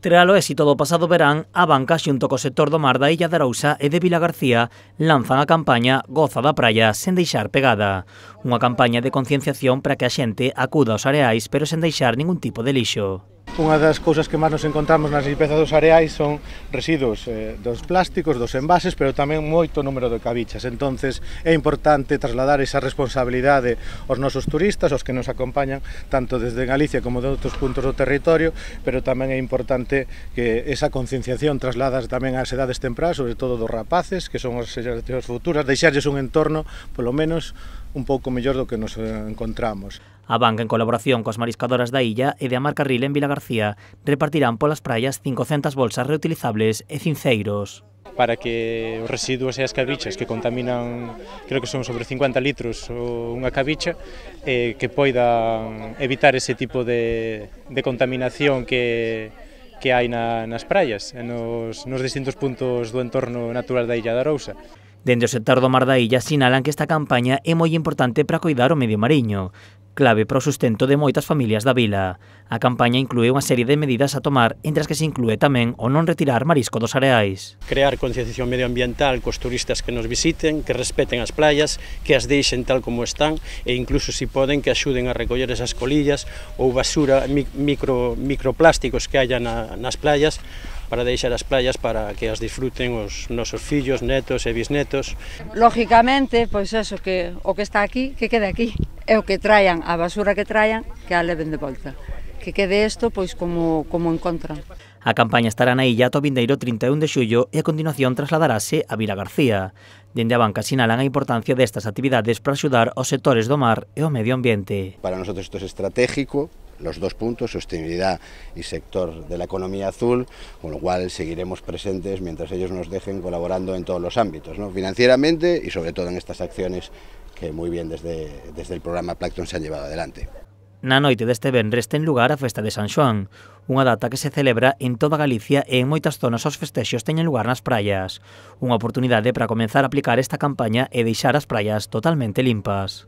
Tras o éxito do pasado verán, a banca xunto co sector do mar da Illa de Arousa e de Vila García lanzan a campaña Goza da praia sen deixar pegada. Unha campaña de concienciación para que a xente acuda aos areais pero sen deixar ningún tipo de lixo. Unha das cousas que máis nos encontramos nas limpezas dos areais son residuos eh, dos plásticos, dos envases, pero tamén moito número de cabichas. Entonces é importante trasladar esa responsabilidade aos nosos turistas, aos que nos acompañan tanto desde Galicia como de outros puntos do territorio, pero tamén é importante que esa concienciación trasladas tamén ás edades tempranas, sobre todo dos rapaces, que son as xeracións futuras, deixarlles un entorno, polo menos, un pouco mellor do que nos encontramos. A banca, en colaboración coas mariscadoras da illa e de Amarcarril en Vila García, repartirán polas praias 500 bolsas reutilizables e cinceiros para que os residuos e as cabichas que contaminan, creo que son sobre 50 litros unha cabicha, eh, que poidan evitar ese tipo de, de contaminación que, que hai na, nas praias, nos, nos distintos puntos do entorno natural da Illa da Arousa. Dende o sector do Mar da Illa sinalan que esta campaña é moi importante para cuidar o medio mariño, clave para o sustento de moitas familias da vila. A campaña inclúe unha serie de medidas a tomar, entre as que se inclúe tamén o non retirar marisco dos areais. Crear concienciación medioambiental cos turistas que nos visiten, que respeten as playas, que as deixen tal como están e incluso se si poden que axuden a recoller esas colillas ou basura, micro, microplásticos que haya na, nas playas para deixar as playas para que as disfruten os nosos fillos, netos e bisnetos. Lógicamente, pois eso que o que está aquí, que quede aquí. É o que traian, a basura que traian, que a leven de volta. Que quede isto pois como como encontran. A campaña estará na illa to vindeiro 31 de xullo e a continuación trasladarase a Vila García. Dende a banca sinalan a importancia destas actividades para axudar os sectores do mar e o medio ambiente. Para nosotros isto é estratégico los dos puntos, sostenibilidad y sector de la economía azul, con lo cual seguiremos presentes mientras ellos nos dejen colaborando en todos los ámbitos, ¿no? financieramente y sobre todo en estas acciones que muy bien desde, desde el programa Plankton se han llevado adelante. Na noite deste venres ten lugar a Festa de San Xoán, unha data que se celebra en toda Galicia e en moitas zonas os festexos teñen lugar nas praias. Unha oportunidade para comenzar a aplicar esta campaña e deixar as praias totalmente limpas.